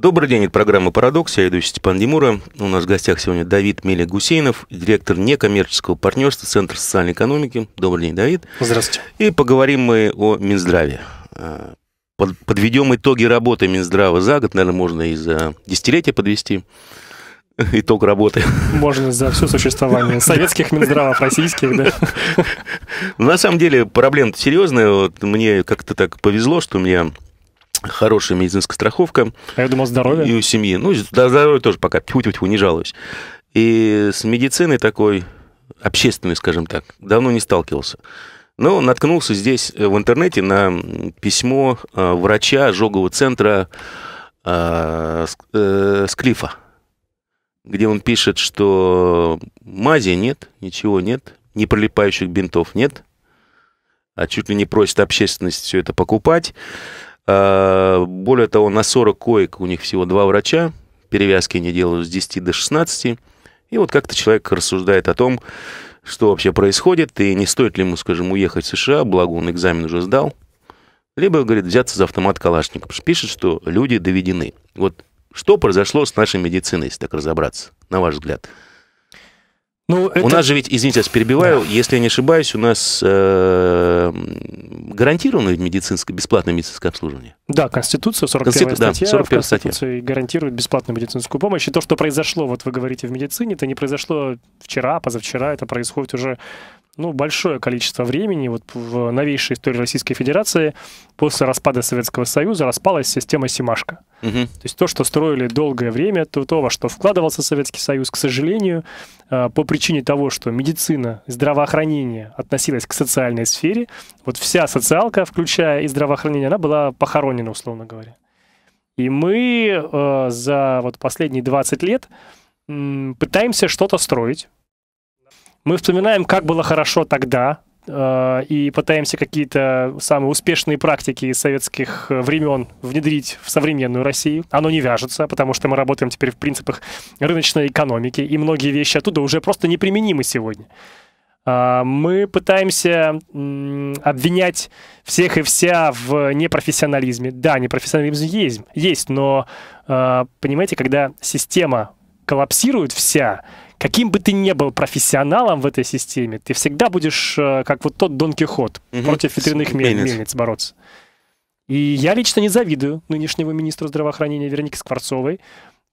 Добрый день, это программа «Парадокс», я ведущий Степан Демура. У нас в гостях сегодня Давид Мелик-Гусейнов, директор некоммерческого партнерства Центра социальной экономики. Добрый день, Давид. Здравствуйте. И поговорим мы о Минздраве. Э, подведем итоги работы Минздрава за год, наверное, можно и за десятилетие подвести итог работы. Можно за все существование советских Минздравов, российских, да. На самом деле проблема серьезная. Вот мне как-то так повезло, что у меня хорошая медицинская страховка. А я думал, здоровье. И у семьи. Ну, здоровье тоже пока, тьфу тьфу не жалуюсь. И с медициной такой общественной, скажем так, давно не сталкивался. Но ну, наткнулся здесь э, в интернете на письмо э, врача ожогового центра э, Склифа, где он пишет, что мази нет, ничего нет, не прилипающих бинтов нет, а чуть ли не просит общественность все это покупать. Э, более того, на 40 коек у них всего два врача, перевязки не делают с 10 до 16. И вот как-то человек рассуждает о том, что вообще происходит, и не стоит ли ему, скажем, уехать в США, благо он экзамен уже сдал, либо, говорит, взяться за автомат Калашникова. Пишет, что люди доведены. Вот что произошло с нашей медициной, если так разобраться, на ваш взгляд? Ну, это... У нас же ведь, извините, я перебиваю, да. если я не ошибаюсь, у нас э, гарантировано медицинское, бесплатное медицинское обслуживание. Да, Конституция, 41-я Конститу... статья, да, 41 статья. гарантирует бесплатную медицинскую помощь. И то, что произошло, вот вы говорите, в медицине, это не произошло вчера, позавчера, это происходит уже ну, большое количество времени вот в новейшей истории Российской Федерации после распада Советского Союза распалась система Симашка. Угу. То есть то, что строили долгое время, то, то, во что вкладывался Советский Союз, к сожалению, а, по причине того, что медицина, здравоохранение относилось к социальной сфере, вот вся социалка, включая и здравоохранение, она была похоронена, условно говоря. И мы э, за вот последние 20 лет э, пытаемся что-то строить, мы вспоминаем, как было хорошо тогда, э, и пытаемся какие-то самые успешные практики из советских э, времен внедрить в современную Россию. Оно не вяжется, потому что мы работаем теперь в принципах рыночной экономики, и многие вещи оттуда уже просто неприменимы сегодня. Э, мы пытаемся обвинять всех и вся в непрофессионализме. Да, непрофессионализм есть, есть но, понимаете, когда система коллапсирует вся, каким бы ты ни был профессионалом в этой системе, ты всегда будешь, э, как вот тот Дон Кихот, угу. против ветряных мельниц. мельниц бороться. И я лично не завидую нынешнего министра здравоохранения Веронике Скворцовой,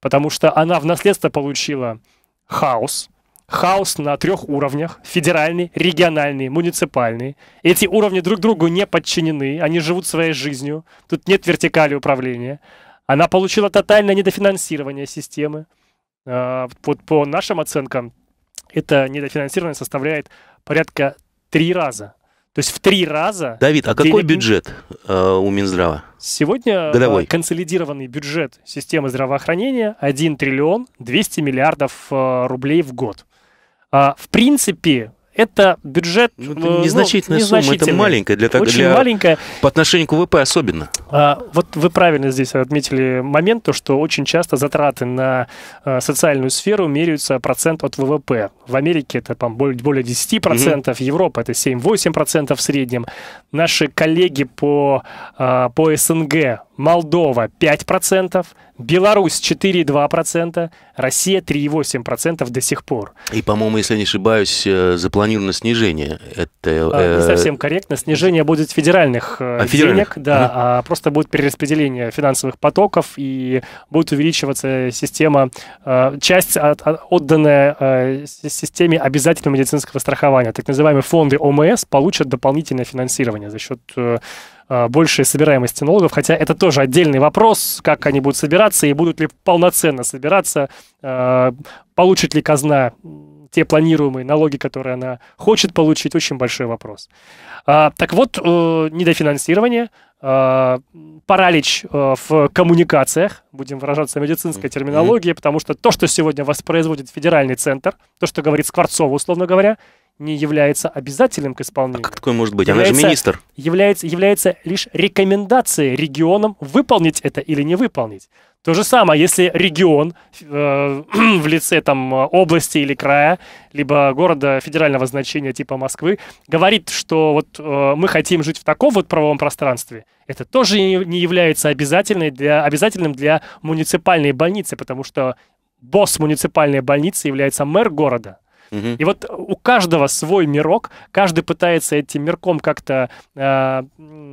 потому что она в наследство получила хаос, хаос на трех уровнях. Федеральный, региональный, муниципальный. Эти уровни друг другу не подчинены, они живут своей жизнью. Тут нет вертикали управления. Она получила тотальное недофинансирование системы. А, вот по нашим оценкам, это недофинансирование составляет порядка три раза. То есть в три раза... Давид, а какой бюджет э, у Минздрава? Сегодня э, Годовой. консолидированный бюджет системы здравоохранения 1 триллион 200 миллиардов э, рублей в год. А, в принципе, это бюджет... Ну, это э, ну, незначительная ну, сумма, это маленькая. Для, так, Очень для, маленькая. По отношению к ВВП особенно. А, вот вы правильно здесь отметили момент, то, что очень часто затраты на а, социальную сферу меряются процент от ВВП. В Америке это там, более, более 10%, угу. Европа это 7-8% в среднем. Наши коллеги по, а, по СНГ Молдова 5%, Беларусь 4,2%, Россия 3,8% до сих пор. И, по-моему, если не ошибаюсь, э, запланировано снижение. Это, а, э... Не совсем корректно. Снижение будет федеральных э, а, денег, да, угу. а просто будет перераспределение финансовых потоков и будет увеличиваться система, э, часть отданная системе обязательного медицинского страхования. Так называемые фонды ОМС получат дополнительное финансирование за счет Э, большей собираемости налогов, хотя это тоже отдельный вопрос, как они будут собираться и будут ли полноценно собираться, э, получит ли казна те планируемые налоги, которые она хочет получить, очень большой вопрос. А, так вот, э, недофинансирование, паралич в коммуникациях, будем выражаться медицинской терминологией, потому что то, что сегодня воспроизводит федеральный центр, то, что говорит Скворцова, условно говоря, не является обязательным к исполнению. А как такое может быть? Она является, же министр. Является, является лишь рекомендацией регионам выполнить это или не выполнить. То же самое, если регион э, в лице там области или края, либо города федерального значения типа Москвы, говорит, что вот э, мы хотим жить в таком вот правовом пространстве, это тоже не является обязательным для, обязательным для муниципальной больницы, потому что босс муниципальной больницы является мэр города. И вот у каждого свой мирок, каждый пытается этим мирком как-то э,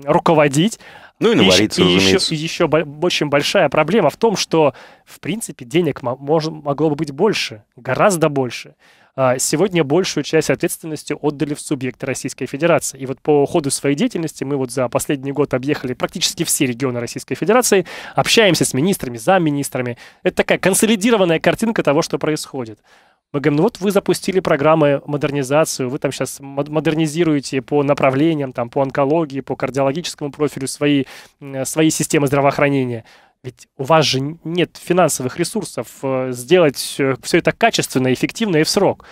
руководить. Ну и навариться, и, разумеется. И еще, еще очень большая проблема в том, что, в принципе, денег мож, могло бы быть больше, гораздо больше. А, сегодня большую часть ответственности отдали в субъекты Российской Федерации. И вот по ходу своей деятельности мы вот за последний год объехали практически все регионы Российской Федерации, общаемся с министрами, замминистрами. Это такая консолидированная картинка того, что происходит. Мы говорим, ну вот вы запустили программы модернизацию, вы там сейчас модернизируете по направлениям, там, по онкологии, по кардиологическому профилю свои, свои системы здравоохранения. Ведь у вас же нет финансовых ресурсов э, сделать все это качественно, эффективно и в срок.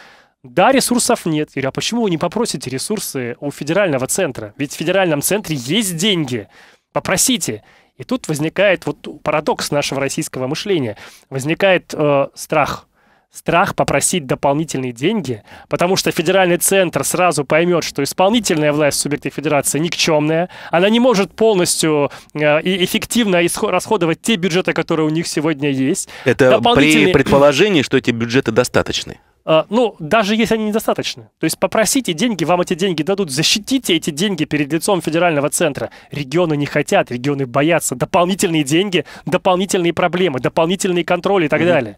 Да, ресурсов нет. Или а почему вы не попросите ресурсы у федерального центра? Ведь в федеральном центре есть деньги. Попросите. И тут возникает вот парадокс нашего российского мышления. Возникает э, страх – страх попросить дополнительные деньги, потому что федеральный центр сразу поймет, что исполнительная власть субъекта федерации никчемная, она не может полностью э, и эффективно расходовать те бюджеты, которые у них сегодня есть. Это дополнительные... при предположении, что эти бюджеты достаточны. А, ну, даже если они недостаточны. То есть попросите деньги, вам эти деньги дадут, защитите эти деньги перед лицом федерального центра. Регионы не хотят, регионы боятся. Дополнительные деньги, дополнительные проблемы, дополнительные контроль и так mm-hmm. далее.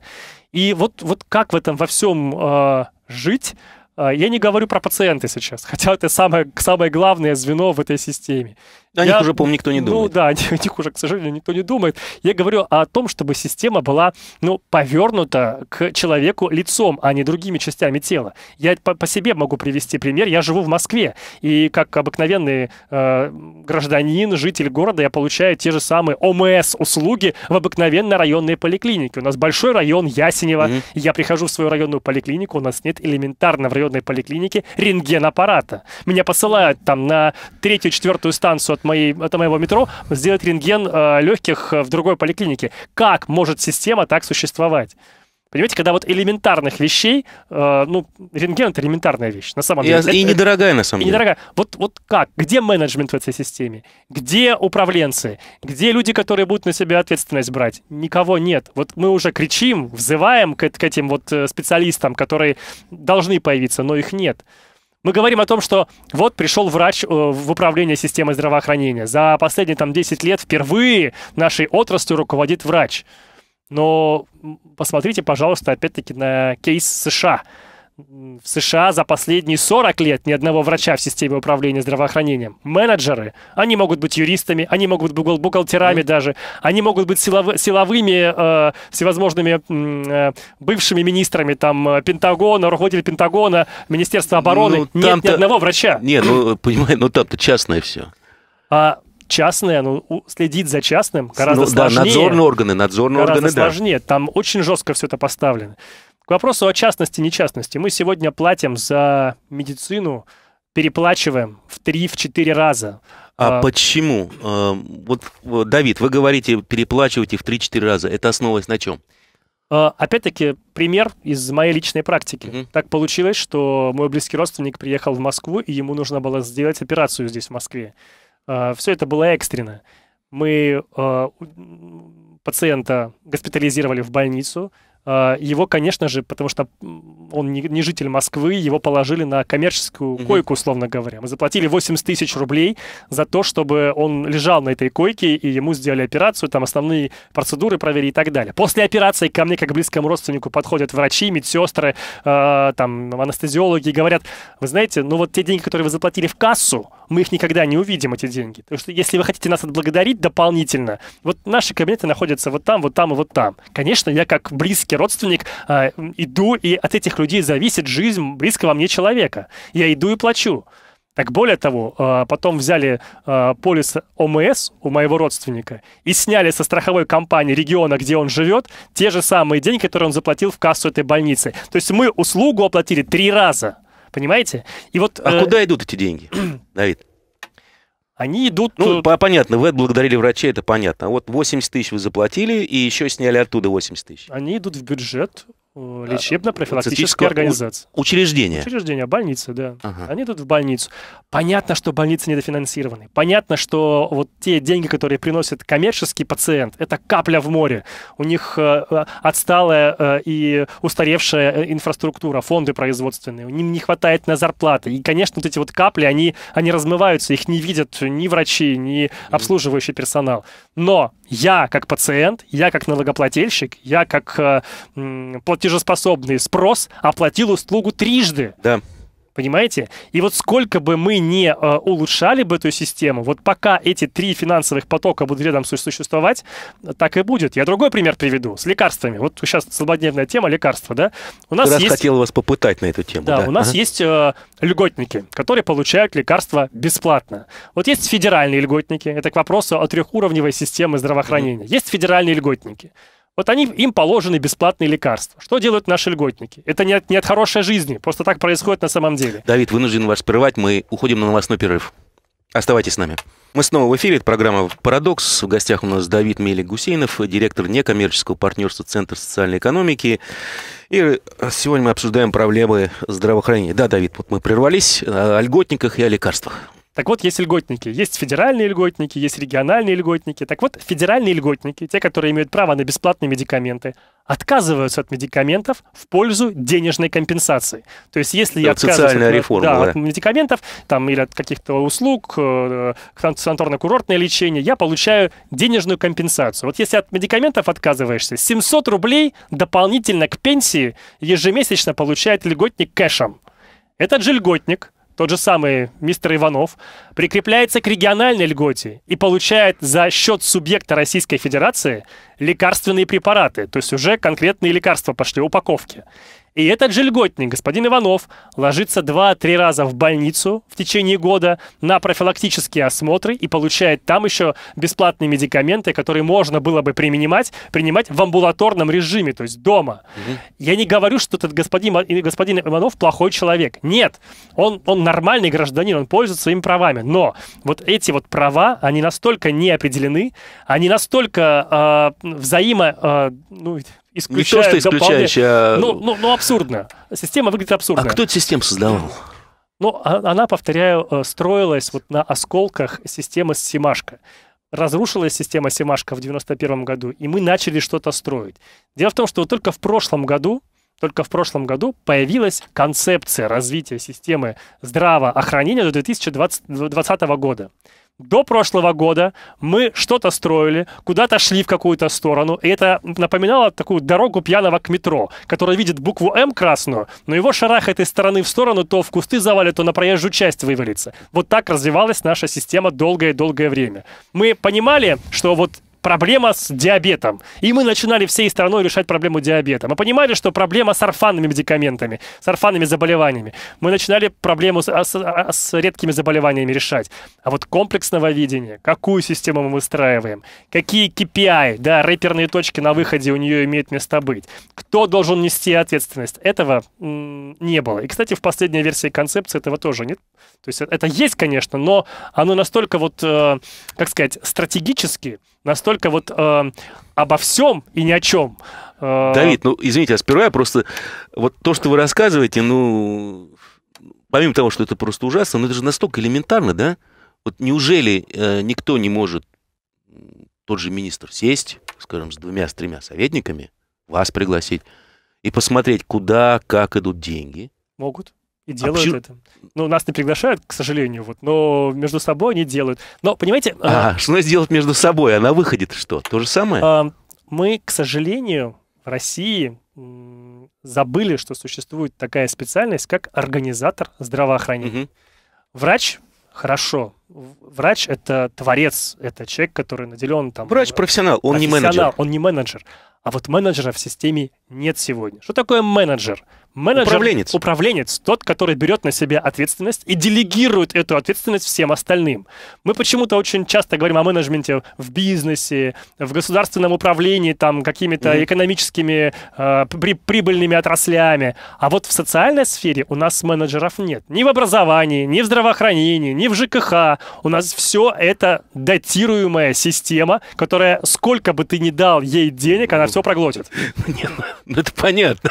И вот, вот как в этом во всем э, жить, а, я не говорю про пациенты сейчас, хотя это самое, самое главное звено в этой системе. Да, о них уже, помню, никто не ну думает. Ну да, о них уже, к сожалению, никто не думает. Я говорю о том, чтобы система была, ну, повернута к человеку лицом, а не другими частями тела. Я по, по себе могу привести пример. Я живу в Москве, и как обыкновенный э, гражданин, житель города, я получаю те же самые ОМС-услуги в обыкновенной районной поликлинике. У нас большой район Ясенева. Mm-hmm. Я прихожу в свою районную поликлинику, у нас нет элементарно в районной поликлинике рентген-аппарата. Меня посылают там на третью-четвертую станцию от от, моей, от моего метро сделать рентген э, легких э, в другой поликлинике. Как может система так существовать? Понимаете, когда вот элементарных вещей, э, ну, рентген это элементарная вещь, на самом деле. И, и недорогая, на самом и деле. недорогая. Вот, вот как? Где менеджмент в этой системе? Где управленцы? Где люди, которые будут на себя ответственность брать? Никого нет. Вот мы уже кричим, взываем к, к этим вот э, специалистам, которые должны появиться, но их нет. Мы говорим о том, что вот пришел врач э, в управление системой здравоохранения. За последние там 10 лет впервые нашей отраслью руководит врач. Но посмотрите, пожалуйста, опять-таки на кейс США – в США за последние 40 лет ни одного врача в системе управления здравоохранением. Менеджеры, они могут быть юристами, они могут быть бухгалтерами mm. даже, они могут быть силов, силовыми, э, всевозможными э, бывшими министрами там э, Пентагона, руководитель Пентагона, Министерства обороны. Ну, нет ни одного врача. Нет, ну, э, понимаю, ну там-то частное все. А, частное, ну, следить за частным ну, гораздо ну, сложнее. Да, надзорные органы, надзорные гораздо органы, сложнее. да. сложнее, там очень жестко все это поставлено. К вопросу о частности, нечастности. Мы сегодня платим за медицину, переплачиваем в 3-4 раза. А, а почему? А, вот, Давид, вы говорите, переплачиваете в 3-4 раза. Это основывалось на чем? А, опять-таки, пример из моей личной практики. Угу. Так получилось, что мой близкий родственник приехал в Москву, и ему нужно было сделать операцию здесь, в Москве. А, Все это было экстренно. Мы пациента госпитализировали в больницу, а, его, конечно же, потому что он не, не житель Москвы, его положили на коммерческую mm-hmm. койку, условно говоря. Мы заплатили 80 тысяч рублей за то, чтобы он лежал на этой койке, и ему сделали операцию, там основные процедуры проверили и так далее. После операции ко мне, как близкому родственнику, подходят врачи, медсестры, э, там, анестезиологи и говорят, вы знаете, ну вот те деньги, которые вы заплатили в кассу, мы их никогда не увидим, эти деньги. потому что если вы хотите нас отблагодарить дополнительно, вот наши кабинеты находятся вот там, вот там и вот там. Конечно, я как близкий родственник э, иду, и от этих людей зависит жизнь близкого мне человека. Я иду и плачу. Так более того, а, потом взяли а, полис ОМС у моего родственника и сняли со страховой компании региона, где он живет, те же самые деньги, которые он заплатил в кассу этой больницы. То есть мы услугу оплатили три раза. Понимаете? И вот, а э... куда идут эти деньги, Давид? Они идут... Ну, э, по понятно, вы отблагодарили врачей, это понятно. Вот 80 тысяч вы заплатили и еще сняли оттуда 80 тысяч. Они идут в бюджет а, лечебно-профилактическая организация. Учреждение. Учреждение, больницы, да. Ага. Они идут в больницу. Понятно, что больницы недофинансированы. Понятно, что вот те деньги, которые приносит коммерческий пациент, это капля в море. У них э, э, отсталая э, и устаревшая инфраструктура, фонды производственные. Им не хватает на зарплаты. И, конечно, вот эти вот капли, они, они размываются, их не видят ни врачи, ни обслуживающий персонал. Но я как пациент, я как налогоплательщик, я как э, платежеспособный спрос оплатил услугу трижды. Да. Понимаете? И вот сколько бы мы не э, улучшали бы эту систему, вот пока эти три финансовых потока будут рядом существовать, так и будет. Я другой пример приведу с лекарствами. Вот сейчас злободневная тема лекарства, да? У нас Раз есть... хотел вас попытать на эту тему. Да, да. у нас ага. есть э, льготники, которые получают лекарства бесплатно. Вот есть федеральные льготники. Это к вопросу о трехуровневой системе здравоохранения. mm Есть федеральные льготники. Вот они, им положены бесплатные лекарства. Что делают наши льготники? Это не от, не от хорошей жизни, просто так происходит на самом деле. Давид, вынужден вас прервать, мы уходим на новостной перерыв. Оставайтесь с нами. Мы снова в эфире. Это программа «Парадокс». В гостях у нас Давид Мелик Гусейнов, директор некоммерческого партнерства Центр социальной экономики. И сегодня мы обсуждаем проблемы здравоохранения. Да, Давид, вот мы прервались о льготниках и о лекарствах. Так вот, есть льготники. Есть федеральные льготники, есть региональные льготники. Так вот, федеральные льготники, те, которые имеют право на бесплатные медикаменты, отказываются от медикаментов в пользу денежной компенсации. То есть, если Это я отказываюсь от, реформа, да, да. от медикаментов там, или от каких-то услуг, э, санаторно-курортное лечение, я получаю денежную компенсацию. Вот если от медикаментов отказываешься, 700 рублей дополнительно к пенсии ежемесячно получает льготник кэшем. Этот же льготник тот же самый мистер Иванов, прикрепляется к региональной льготе и получает за счет субъекта Российской Федерации лекарственные препараты, то есть уже конкретные лекарства пошли, упаковки. И этот же льготник, господин Иванов, ложится 2-3 раза в больницу в течение года на профилактические осмотры и получает там еще бесплатные медикаменты, которые можно было бы принимать, принимать в амбулаторном режиме, то есть дома. Угу. Я не говорю, что этот господин, э, господин Иванов плохой человек. Нет, он, он нормальный гражданин, он пользуется своими правами. Но вот эти вот права, они настолько не определены, они настолько э, взаимо... Э, ну, исключает... Не то, что исключающая, а... Ну, ну, ну, абсурдно. Система выглядит а абсурдно. А кто эту систему создавал? Ну, а, она, повторяю, э, строилась вот на осколках системы Симашка. Разрушилась система Симашка в 91 году, и мы начали что-то строить. Дело в том, что вот только в прошлом году, только в прошлом году появилась концепция развития системы здравоохранения до 2020 года до прошлого года мы что-то строили, куда-то шли в какую-то сторону, и это напоминало такую дорогу пьяного к метро, который видит букву «М» красную, но его шарахает из стороны в сторону, то в кусты завалит, то на проезжую часть вывалится. Вот так развивалась наша система долгое-долгое время. Мы понимали, что вот проблема с диабетом. И мы начинали всей страной решать проблему диабета. Мы понимали, что проблема с орфанными медикаментами, с орфанными заболеваниями. Мы начинали проблему с, а, с, а, с редкими заболеваниями решать. А вот комплексного видения, какую систему мы выстраиваем, какие KPI, да, рэперные точки на выходе у нее имеют место быть, кто должен нести ответственность, этого не было. И, кстати, в последней версии концепции этого тоже нет. То есть это есть, конечно, но оно настолько вот, э, как сказать, стратегически, настолько вот э, обо всем и ни о чем. Э... Давид, ну извините, а сперва я просто вот то, что вы рассказываете, ну помимо того, что это просто ужасно, но ну, это же настолько элементарно, да? Вот неужели э, никто не может тот же министр сесть, скажем, с двумя, с тремя советниками, вас пригласить и посмотреть, куда, как идут деньги? Могут и а делают а почему... это. Ну, нас не приглашают, к сожалению, вот, но между собой они делают. Но, понимаете... А, а... что значит делать между собой? Она выходит, что? То же самое? А, мы, к сожалению, в России забыли, что существует такая специальность, как организатор здравоохранения. Угу. Врач хорошо. Врач это творец, это человек, который наделен там. Врач э, профессионал, он профессионал, не менеджер. Он не менеджер. А вот менеджера в системе нет сегодня. Что такое менеджер? Менеджер, управленец. Управленец, тот, который берет на себя ответственность и делегирует эту ответственность всем остальным. Мы почему-то очень часто говорим о менеджменте в бизнесе, в государственном управлении, там какими-то mm-hmm. экономическими э, при, прибыльными отраслями. А вот в социальной сфере у нас менеджеров нет. Ни в образовании, ни в здравоохранении, ни в ЖКХ. У нас все это датируемая система, которая сколько бы ты ни дал ей денег, она все ну, проглотит. Ну, нет, ну, ну это понятно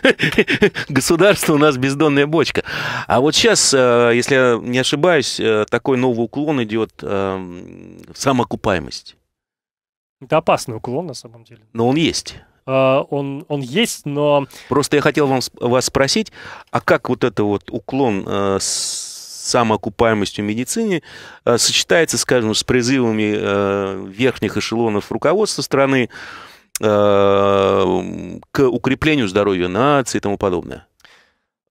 государство у нас бездонная бочка. А вот сейчас, э, если я не ошибаюсь, э, такой новый уклон идет э, самоокупаемость. Это опасный уклон на самом деле. Но он есть. Он, он есть, но... Просто я хотел вам, вас спросить, а как вот это вот уклон с самоокупаемостью в медицине сочетается, скажем, с призывами верхних эшелонов руководства страны Э, к укреплению здоровья нации и тому подобное.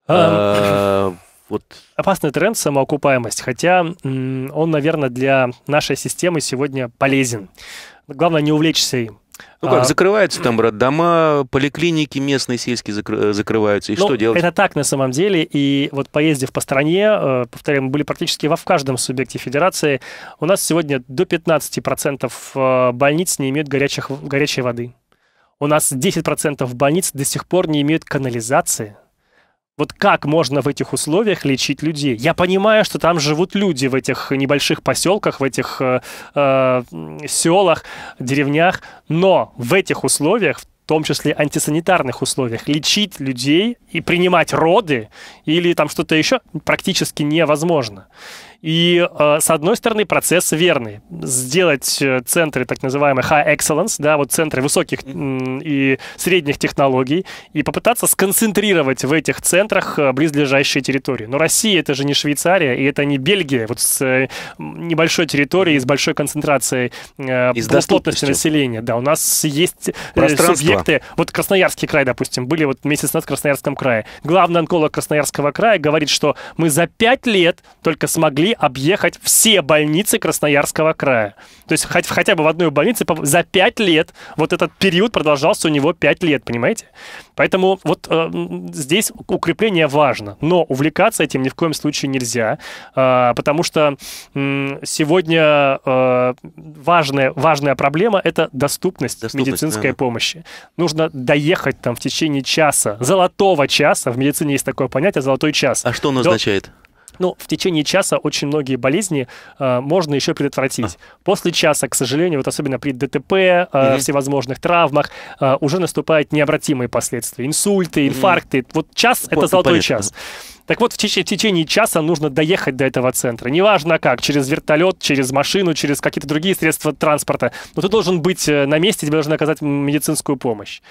Эм. Э, вот. Опасный тренд самоокупаемость, хотя он, наверное, для нашей системы сегодня полезен. Главное не увлечься им. Ну как, а, закрываются там роддома, поликлиники местные сельские э, закрываются, и ну, что делать? Это так на самом деле, и вот поездив по стране, э, повторяем, мы были практически во в каждом субъекте федерации, у нас сегодня до 15% э, больниц не имеют горячих, горячей воды. У нас 10% больниц до сих пор не имеют канализации – вот как можно в этих условиях лечить людей? Я понимаю, что там живут люди в этих небольших поселках, в этих э, э, селах, деревнях, но в этих условиях, в том числе антисанитарных условиях, лечить людей и принимать роды или там что-то еще практически невозможно. И, э, с одной стороны, процесс верный. Сделать э, центры так называемых high excellence, да, вот центры высоких и средних технологий, и попытаться сконцентрировать в этих центрах э, близлежащие территории. Но Россия — это же не Швейцария, и это не Бельгия, вот с небольшой территорией, с большой концентрацией и плотности населения. Да, у нас есть субъекты... Вот Красноярский край, допустим, были вот месяц назад в Красноярском крае. Главный онколог Красноярского края говорит, что мы за пять лет только смогли смогли объехать все больницы Красноярского края. То есть хоть, хотя бы в одной больнице за 5 лет, вот этот период продолжался у него 5 лет, понимаете? Поэтому вот э, здесь укрепление важно, но увлекаться этим ни в коем случае нельзя, э, потому что э, сегодня э, важная, важная проблема — это доступность, доступность медицинской да. помощи. Нужно доехать там в течение часа, золотого часа, в медицине есть такое понятие «золотой час». А что оно До... означает? Но в течение часа очень многие болезни э, можно еще предотвратить. А. После часа, к сожалению, вот особенно при ДТП, э, угу. всевозможных травмах, э, уже наступают необратимые последствия. Инсульты, инфаркты. Угу. Вот час — это золотой час. Так вот, в течение, в течение часа нужно доехать до этого центра. Неважно как, через вертолет, через машину, через какие-то другие средства транспорта. Но ты должен быть э, на месте, тебе должны оказать медицинскую помощь.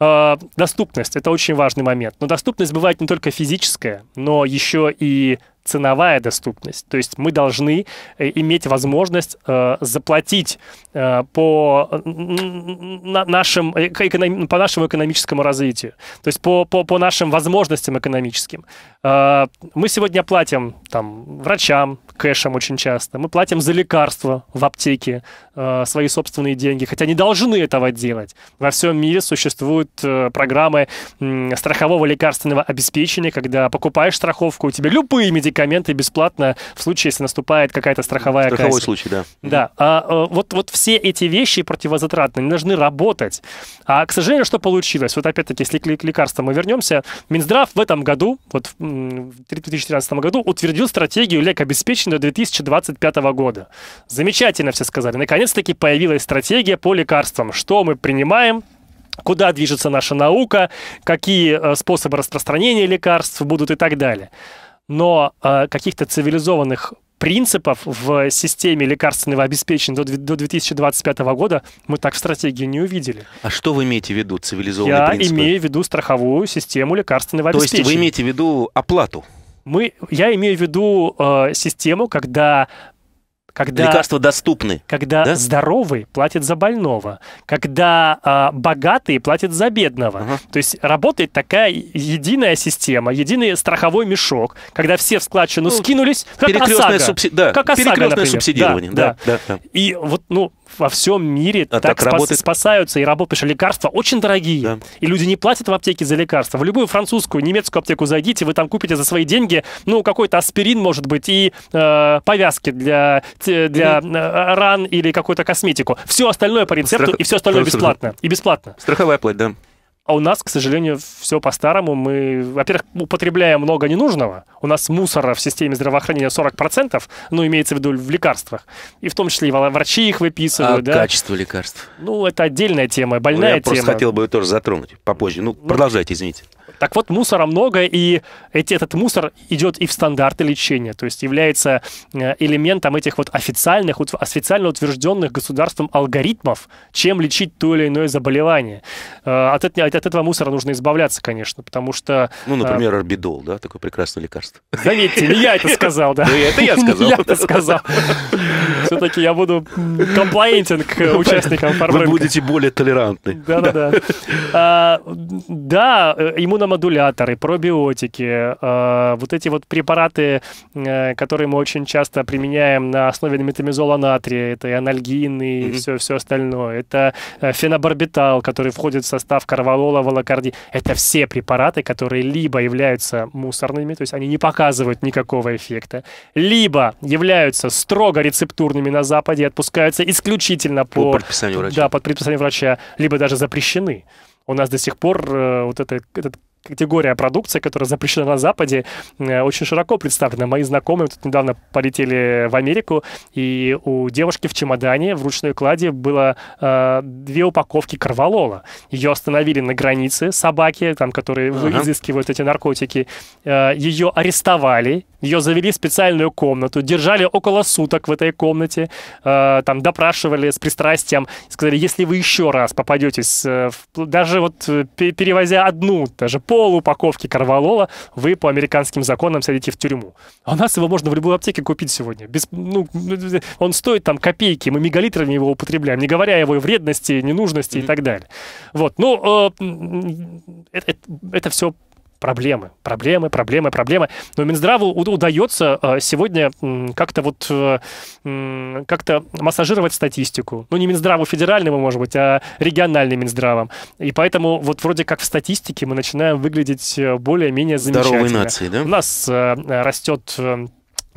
Э, доступность – это очень важный момент. Но доступность бывает не только физическая, но еще и ценовая доступность. То есть мы должны э, иметь возможность э, заплатить э, по, на нашим, эконом, по нашему экономическому развитию, то есть по, по, по нашим возможностям экономическим. Э, мы сегодня платим там, врачам кэшем очень часто, мы платим за лекарства в аптеке э, свои собственные деньги, хотя не должны этого делать. Во всем мире существуют э, программы э, страхового лекарственного обеспечения, когда покупаешь страховку, у тебя любые медикаменты медикаменты бесплатно в случае, если наступает какая-то страховая Страховой касса. случай, да. Да. А, а, вот, вот все эти вещи противозатратные, они должны работать. А, к сожалению, что получилось? Вот опять-таки, если к лекарствам мы вернемся, Минздрав в этом году, вот в 2013 году, утвердил стратегию лекобеспечения до 2025 года. Замечательно все сказали. Наконец-таки появилась стратегия по лекарствам. Что мы принимаем, куда движется наша наука, какие э, способы распространения лекарств будут и так далее но э, каких-то цивилизованных принципов в системе лекарственного обеспечения до, до 2025 года мы так в стратегии не увидели. А что вы имеете в виду цивилизованные Я принципы? Я имею в виду страховую систему лекарственного То обеспечения. То есть вы имеете в виду оплату? Мы, я имею в виду э, систему, когда когда, Лекарства доступны. Когда да? здоровый платит за больного, когда э, а, богатые платят за бедного. Угу. То есть работает такая единая система, единый страховой мешок, когда все в складчину ну, скинулись, как перекрестное осага. Субси... Да, как осага, перекрестное например. субсидирование. Да, да. Да, да. И вот, ну, во всем мире а так, так работает... спасаются и работают, потому а что лекарства очень дорогие, да. и люди не платят в аптеке за лекарства. В любую французскую, немецкую аптеку зайдите, вы там купите за свои деньги, ну, какой-то аспирин, может быть, и э, повязки для, для да. Э, ран или какую-то косметику. Все остальное по рецепту, Страх... и все остальное бесплатно. И бесплатно. Страховая плать, да. А у нас, к сожалению, все по-старому. Мы, во-первых, употребляем много ненужного. У нас мусора в системе здравоохранения 40%, ну, имеется в виду в лекарствах. И в том числе и врачи их выписывают. А да? качество лекарств? Ну, это отдельная тема, больная ну, я тема. Я просто хотел бы ее тоже затронуть попозже. Ну, ну продолжайте, извините. Так вот, мусора много, и эти, этот мусор идет и в стандарты лечения, то есть является э, элементом этих вот официальных, официально утвержденных государством алгоритмов, чем лечить то или иное заболевание. Э, от, от, от этого мусора нужно избавляться, конечно, потому что... Ну, э, например, орбидол, да, такое прекрасное лекарство. Заметьте, не я это сказал, да. Ну, это я сказал. Я это сказал. Все-таки я буду комплаентен к участникам фармрынка. Вы будете более толерантны. Да-да-да. Да, а, иммуномодуляция иммуномодуляторы, пробиотики, э, вот эти вот препараты, э, которые мы очень часто применяем на основе метамизола натрия, это и анальгин, и mm-hmm. все, все остальное. Это э, фенобарбитал, который входит в состав карвалола, волокарди. Это все препараты, которые либо являются мусорными, то есть они не показывают никакого эффекта, либо являются строго рецептурными на Западе и отпускаются исключительно по, по предписанию врача. Да, под предписанием врача, либо даже запрещены. У нас до сих пор э, вот это, этот категория продукции, которая запрещена на Западе, э, очень широко представлена. Мои знакомые тут недавно полетели в Америку, и у девушки в чемодане в ручной кладе было э, две упаковки карвалола. Ее остановили на границе собаки, там, которые ага. изыскивают эти наркотики. Э, ее арестовали, ее завели в специальную комнату, держали около суток в этой комнате, э, там допрашивали с пристрастием, сказали, если вы еще раз попадетесь, э, даже вот э, перевозя одну, даже полупаковки карвалола вы по американским законам сядете в тюрьму. А у нас его можно в любой аптеке купить сегодня. Без, ну, он стоит там копейки, мы мегалитрами его употребляем, не говоря о его вредности, ненужности mm-hmm. и так далее. Вот, ну, э, это, это все проблемы, проблемы, проблемы, проблемы. Но Минздраву удается э, сегодня как-то вот э, как-то массажировать статистику. Ну, не Минздраву федеральному, может быть, а региональным Минздравом. И поэтому вот вроде как в статистике мы начинаем выглядеть э, более-менее замечательно. Здоровой нации, да? У нас растет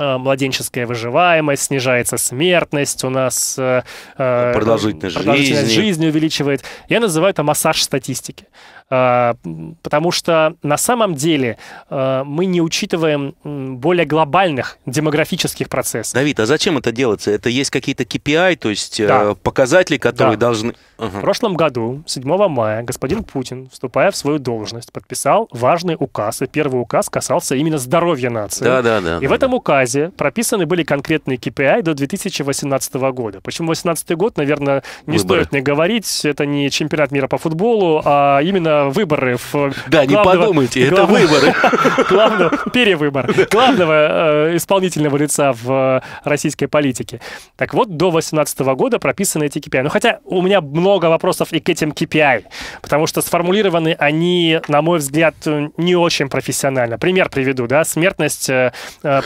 Э, младенческая выживаемость, снижается смертность, у нас э, э, продолжительность, продолжительность жизни. жизни увеличивает. Я называю это массаж статистики. потому что на самом деле мы не учитываем более глобальных демографических процессов. Давид, а зачем это делается? Это есть какие-то KPI, то есть да. показатели, которые да. должны... Угу. В прошлом году, 7 мая, господин Путин, вступая в свою должность, подписал важный указ, и первый указ касался именно здоровья нации. Да, да, да. И да, в этом указе базе прописаны были конкретные KPI до 2018 года. Почему 2018 год, наверное, не выборы. стоит мне говорить. Это не чемпионат мира по футболу, а именно выборы. В да, главного, не подумайте, глав... это выборы. Главного, перевыбор. Главного э, исполнительного лица в э, российской политике. Так вот, до 2018 года прописаны эти KPI. Ну, хотя у меня много вопросов и к этим KPI, потому что сформулированы они, на мой взгляд, не очень профессионально. Пример приведу, да, смертность э, э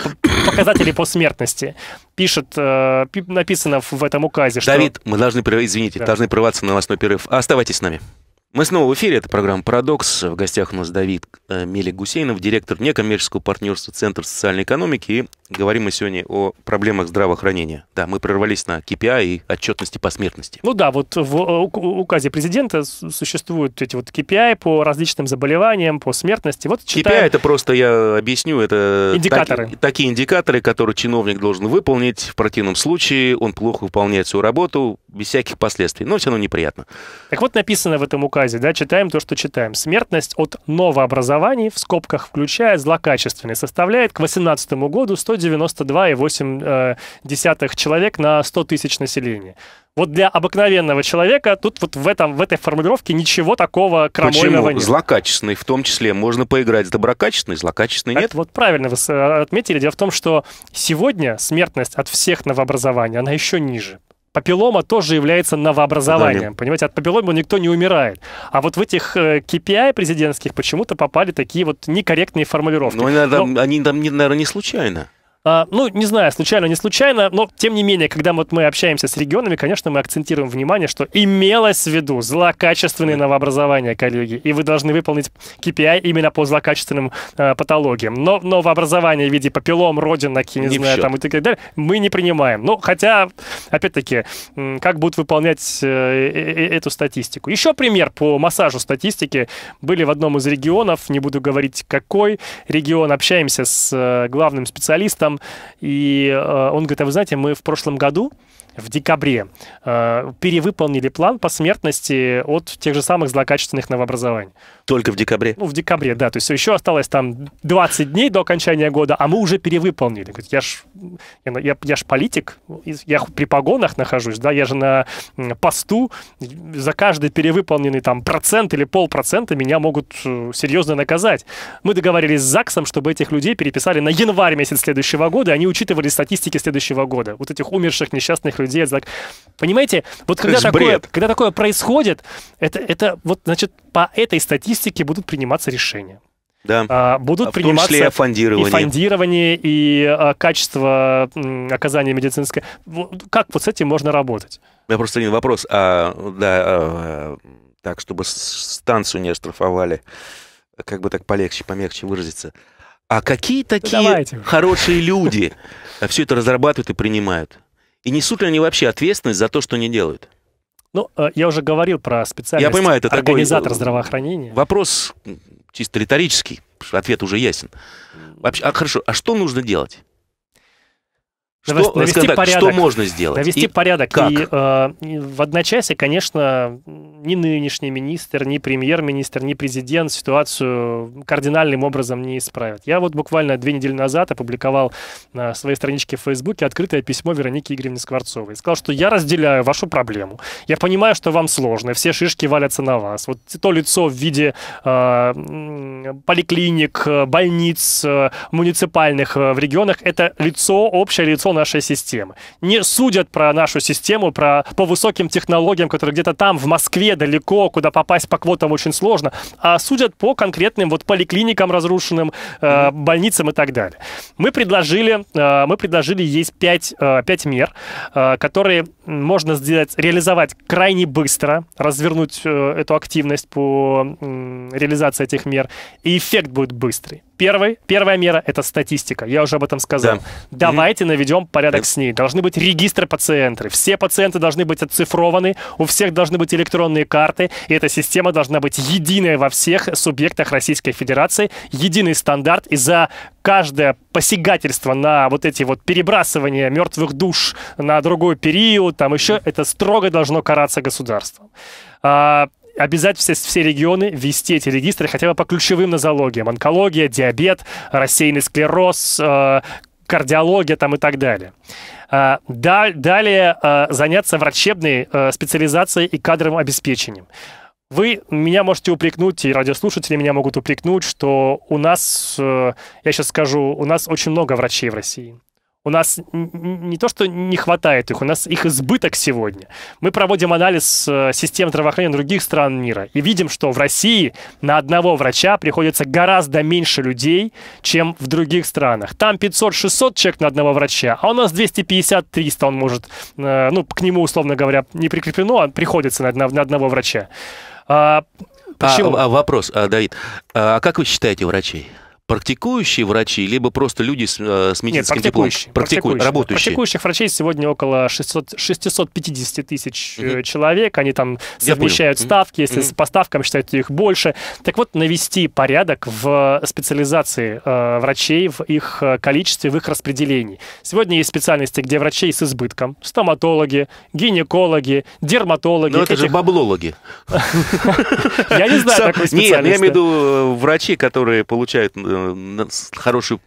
показателей по смертности. Пишет, э, написано в этом указе, что... Давид, мы должны, извините, да. должны прорваться на новостной перерыв. Оставайтесь с нами. Мы снова в эфире. Это программа «Парадокс». В гостях у нас Давид э, Мелик Гусейнов, директор некоммерческого партнерства Центр социальной экономики. И говорим мы сегодня о проблемах здравоохранения. Да, мы прервались на KPI а и отчетности по смертности. Ну да, вот в э, указе президента существуют эти вот KPI а по различным заболеваниям, по смертности. Вот а читаем... KPI это просто, я объясню, это индикаторы. Так, такие индикаторы, которые чиновник должен выполнить. В противном случае он плохо выполняет свою работу без всяких последствий. Но все равно неприятно. Так вот написано в этом указе фазе, да, читаем то, что читаем. Смертность от новообразований, в скобках включая злокачественные, составляет к 2018 году 192,8 э, человек на 100 тысяч населения. Вот для обыкновенного человека тут вот в, этом, в этой формулировке ничего такого крамольного Почему? нет. Злокачественный в том числе. Можно поиграть с доброкачественной, злокачественной нет. Это вот правильно вы э, отметили. Дело в том, что сегодня смертность от всех новообразований, она еще ниже папиллома тоже является новообразованием. Да, понимаете, от папилломы никто не умирает. А вот в этих KPI э, президентских почему-то попали такие вот некорректные формулировки. Ну, Но... они там, наверное, не случайно. А, ну, не знаю, случайно, не случайно, но тем не менее, когда вот мы общаемся с регионами, конечно, мы акцентируем внимание, что имелось в виду злокачественные новообразования, коллеги, и вы должны выполнить KPI именно по злокачественным э, патологиям. Но новообразование в виде папиллом, родинок, не, не знаю, там и так далее, мы не принимаем. Ну, хотя, опять-таки, как будут выполнять э, э, э, эту статистику. Еще пример по массажу статистики. Были в одном из регионов, не буду говорить какой регион, общаемся с э, главным специалистом, там, и э, он говорит, а вы знаете, мы в прошлом году в декабре э, перевыполнили план по смертности от тех же самых злокачественных новообразований. Только в декабре? Ну, в декабре, да. То есть еще осталось там 20 дней до окончания года, а мы уже перевыполнили. Я ж, я, я, я ж политик, я при погонах нахожусь, да, я же на посту, за каждый перевыполненный там процент или полпроцента меня могут э, серьезно наказать. Мы договорились с ЗАГСом, чтобы этих людей переписали на январь месяц следующего года, и они учитывали статистики следующего года. Вот этих умерших несчастных людей. так... Понимаете, вот когда такое, когда такое происходит, это, это вот, значит, по этой статистике будут приниматься решения. Да. А, будут а в приниматься том числе фондирование. и фондирование, и а, качество оказания медицинской. Как вот с этим можно работать? У меня просто один вопрос. А, да, а, так, чтобы станцию не оштрафовали, как бы так полегче, помягче выразиться. А какие такие Давайте. хорошие люди все это разрабатывают и принимают? И несут ли они вообще ответственность за то, что они делают? Ну, э, я уже говорил про специальность я понимаю, это организатор такой э, здравоохранения. Вопрос чисто риторический, ответ уже ясен. Вообще, а хорошо, а что нужно делать? Что, навести так, порядок, что можно сделать? Навести и порядок. Как? И э, в одночасье, конечно, ни нынешний министр, ни премьер-министр, ни президент ситуацию кардинальным образом не исправят. Я вот буквально две недели назад опубликовал на своей страничке в Фейсбуке открытое письмо Вероники Игоревны Скворцовой. Сказал, что я разделяю вашу проблему. Я понимаю, что вам сложно, все шишки валятся на вас. Вот то лицо в виде э, поликлиник, больниц, э, муниципальных э, в регионах, это лицо, общее лицо нашей системы. Не судят про нашу систему, про, по высоким технологиям, которые где-то там, в Москве, далеко, куда попасть по квотам очень сложно, а судят по конкретным вот поликлиникам разрушенным, э, больницам и так далее. Мы предложили, э, мы предложили есть пять э, 5 мер, э, которые можно сделать, реализовать крайне быстро, развернуть э, эту активность по э, реализации этих мер, и эффект будет быстрый. Первый, первая мера — это статистика, я уже об этом сказал. Да. Давайте mm-hmm. наведем порядок yep. с ней. Должны быть регистры пациентов, все пациенты должны быть оцифрованы, у всех должны быть электронные карты, и эта система должна быть единая во всех субъектах Российской Федерации, единый стандарт, и за каждое посягательство на вот эти вот перебрасывания мертвых душ на другой период, там еще, это строго должно караться государством. А, обязать все, все регионы вести эти регистры хотя бы по ключевым нозологиям. Онкология, диабет, рассеянный склероз, э, кардиология там и так далее. А, далее э, заняться врачебной э, специализацией и кадровым обеспечением. Вы меня можете упрекнуть, и радиослушатели меня могут упрекнуть, что у нас, э, я сейчас скажу, у нас очень много врачей в России. У нас не то, что не хватает их, у нас их избыток сегодня. Мы проводим анализ э, систем здравоохранения других стран мира и видим, что в России на одного врача приходится гораздо меньше людей, чем в других странах. Там 500-600 человек на одного врача, а у нас 250-300 он может, э, ну, к нему, условно говоря, не прикреплено, а приходится на одного врача. А, а, почему? А, вопрос, а, Давид, а, а как вы считаете врачей? практикующие врачи, либо просто люди с, э, с медицинским Нет, дипломом? Практикующие. практикующие. Работающие. Практикующих врачей сегодня около 600, 650 тысяч угу. человек. Они там совмещают ставки, если угу. по ставкам считают, их больше. Так вот, навести порядок в специализации э, врачей, в их э, количестве, в их распределении. Сегодня есть специальности, где врачей с избытком. Стоматологи, гинекологи, дерматологи. Но это этих... же баблологи. Я не знаю такой специальности. Нет, ну, я имею в виду врачи, которые получают э, хорошую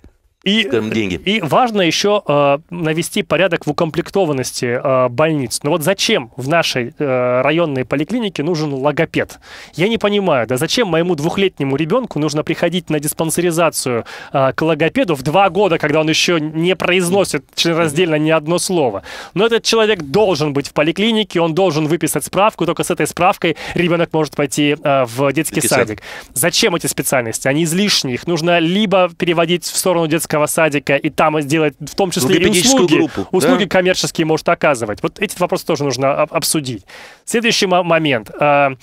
и, скажем, деньги. И важно еще э, навести порядок в укомплектованности э, больниц. Но вот зачем в нашей э, районной поликлинике нужен логопед? Я не понимаю, да зачем моему двухлетнему ребенку нужно приходить на диспансеризацию э, к логопеду в два года, когда он еще не произносит раздельно ни одно слово? Но этот человек должен быть в поликлинике, он должен выписать справку, только с этой справкой ребенок может пойти э, в детский, детский садик. садик. Зачем эти специальности? Они излишние, их нужно либо переводить в сторону детского детского садика и там сделать в том числе и услуги, группу, услуги да? коммерческие может оказывать. Вот эти вопросы тоже нужно обсудить. Следующий момент. А,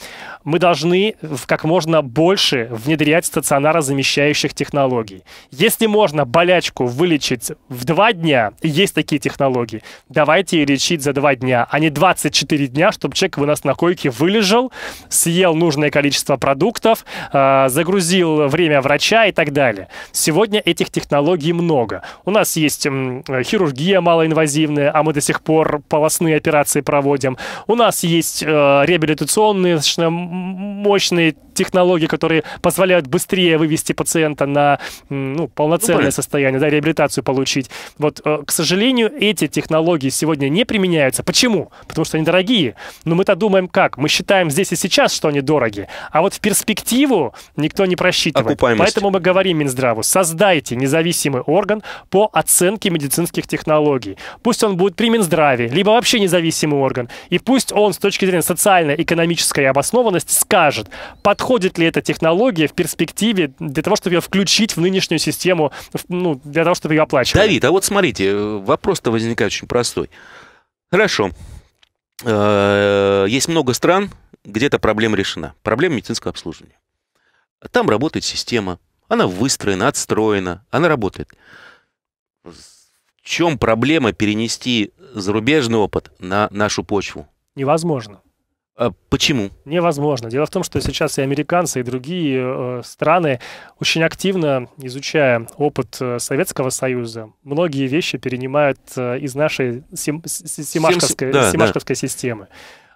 мы должны как можно больше внедрять замещающих технологий. Если можно болячку вылечить в два дня, есть такие технологии, давайте лечить за два дня, а не 24 дня, чтобы человек у нас на койке вылежал, съел нужное количество продуктов, а, загрузил время врача и так далее. Сегодня этих технологий хирургии много. У нас есть хирургия малоинвазивная, а мы до сих пор полостные операции проводим. У нас есть э, реабилитационные достаточно мощные технологии, которые позволяют быстрее вывести пациента на ну, полноценное ну, состояние, да, реабилитацию получить. Вот, э, к сожалению, эти технологии сегодня не применяются. Почему? Потому что они дорогие. Но мы-то думаем как? Мы считаем здесь и сейчас, что они дороги, а вот в перспективу никто не просчитывает. Окупаемость. Поэтому мы говорим Минздраву, создайте независимый независимый орган по оценке медицинских технологий. Пусть он будет при Минздраве, либо вообще независимый орган. И пусть он с точки зрения социально-экономической обоснованности скажет, подходит ли эта технология в перспективе для того, чтобы ее включить в нынешнюю систему, ну, для того, чтобы ее оплачивать. Давид, а вот смотрите, э, вопрос-то возникает очень простой. Хорошо. Э, есть много стран, где эта проблема решена. Проблема медицинского обслуживания. Там работает система, она выстроена, отстроена, она работает. В чем проблема перенести зарубежный опыт на нашу почву? Невозможно. А почему? Невозможно. Дело в том, что сейчас и американцы, и другие э, страны, очень активно изучая опыт э, Советского Союза, многие вещи перенимают э, из нашей сим- симашковской, Сим, да, симашковской да. системы.